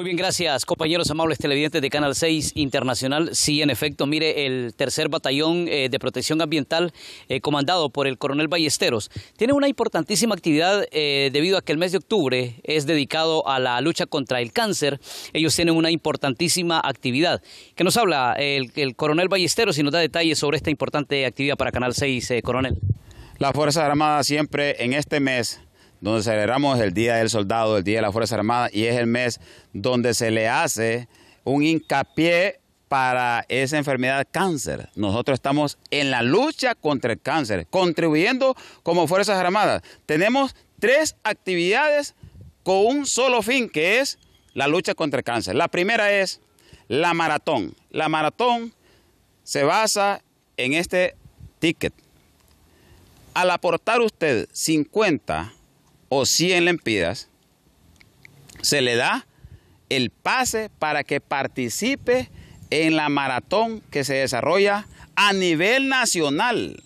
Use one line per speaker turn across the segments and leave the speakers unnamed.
Muy bien, gracias, compañeros amables televidentes de Canal 6 Internacional. Sí, en efecto, mire, el tercer batallón eh, de protección ambiental, eh, comandado por el coronel Ballesteros, tiene una importantísima actividad eh, debido a que el mes de octubre es dedicado a la lucha contra el cáncer. Ellos tienen una importantísima actividad. ¿Qué nos habla el, el coronel Ballesteros y nos da detalles sobre esta importante actividad para Canal 6, coronel?
La Fuerzas Armadas siempre en este mes donde celebramos el Día del Soldado, el Día de la Fuerza Armada, y es el mes donde se le hace un hincapié para esa enfermedad cáncer. Nosotros estamos en la lucha contra el cáncer, contribuyendo como Fuerzas Armadas. Tenemos tres actividades con un solo fin, que es la lucha contra el cáncer. La primera es la maratón. La maratón se basa en este ticket. Al aportar usted 50 o 100 lempiras. se le da el pase para que participe en la maratón que se desarrolla a nivel nacional.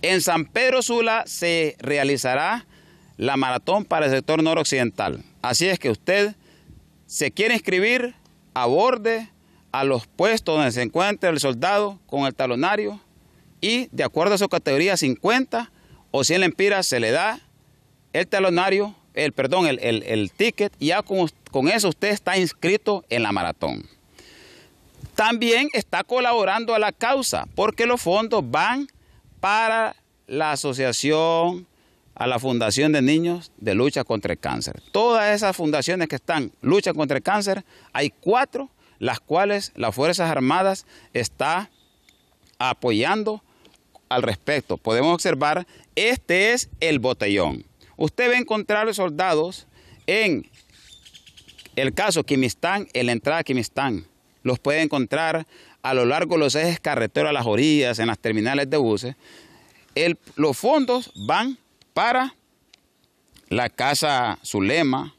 En San Pedro Sula se realizará la maratón para el sector noroccidental. Así es que usted se quiere inscribir, borde. a los puestos donde se encuentra el soldado con el talonario y de acuerdo a su categoría 50 o 100 lempiras se le da el talonario, el, perdón, el, ticket, ya con, eso usted está inscrito en la maratón. También está colaborando a la causa, porque los fondos van para la asociación, a la Fundación de Niños de Lucha contra el Cáncer. Todas esas fundaciones que están lucha contra el cáncer, hay cuatro, las cuales las Fuerzas Armadas está apoyando al respecto. Podemos observar, este es el botellón. Usted va a encontrar los soldados en el caso Kimistán, en la entrada a Kimistán. Los puede encontrar a lo largo de los ejes carreteros, a las orillas, en las terminales de buses. los fondos van para la Casa Zulema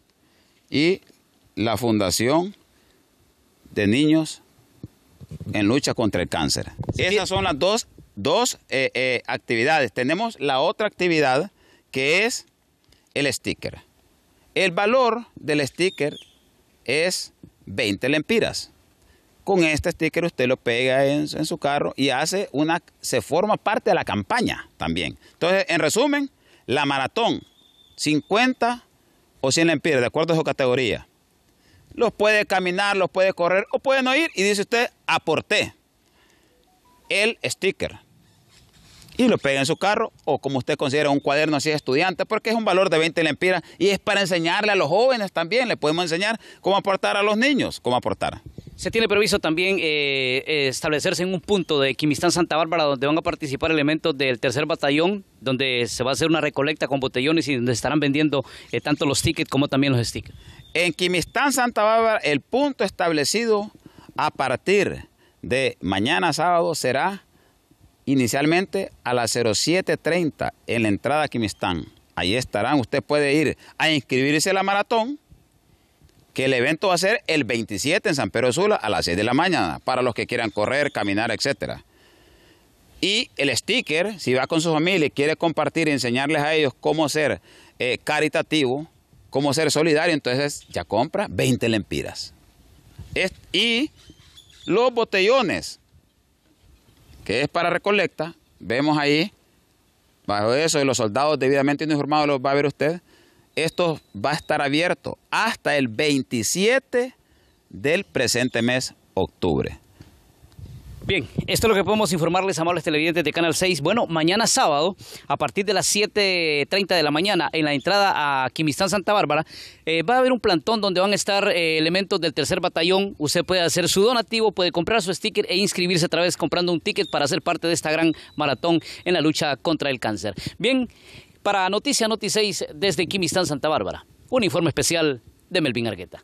y la Fundación de Niños en Lucha contra el Cáncer. Esas son las dos, eh, eh, actividades. Tenemos la otra actividad que es el sticker. El valor del sticker es 20 lempiras. Con este sticker usted lo pega en, su carro y hace una, se forma parte de la campaña también. Entonces, en resumen, la maratón, 50 o 100 lempiras, de acuerdo a su categoría. Los puede caminar, los puede correr o pueden no ir y dice usted, aporté el sticker y lo pega en su carro o como usted considera un cuaderno así de estudiante, porque es un valor de 20 lempiras y es para enseñarle a los jóvenes también, le podemos enseñar cómo aportar a los niños, cómo aportar.
Se tiene previsto también eh, eh, establecerse en un punto de Quimistán Santa Bárbara donde van a participar elementos del tercer batallón, donde se va a hacer una recolecta con botellones y donde estarán vendiendo eh, tanto los tickets como también los stickers. En Quimistán
Santa Bárbara el punto establecido a partir de mañana sábado será inicialmente a las 07.30 en la entrada a Kimistán, Ahí estarán, usted puede ir a inscribirse a la maratón, que el evento va a ser el 27 en San Pedro Sula a las 6 de la mañana, para los que quieran correr, caminar, etc. Y el sticker, si va con su familia y quiere compartir y enseñarles a ellos cómo ser eh, caritativo, cómo ser solidario, entonces ya compra 20 lempiras. y los botellones, que es para recolecta, vemos ahí, bajo eso de los soldados debidamente informados, lo va a ver usted, esto va a estar abierto hasta el 27 del presente mes, octubre.
Bien, esto es lo que podemos informarles, amables televidentes de Canal 6. Bueno, mañana sábado, a partir de las 7.30 de la mañana, en la entrada a Quimistán Santa Bárbara, eh, va a haber un plantón donde van a estar eh, elementos del tercer batallón. Usted puede hacer su donativo, puede comprar su sticker e inscribirse a través comprando un ticket para ser parte de esta gran maratón en la lucha contra el cáncer. Bien, para Noticia Noti 6, desde Quimistán Santa Bárbara, un informe especial de Melvin Argueta.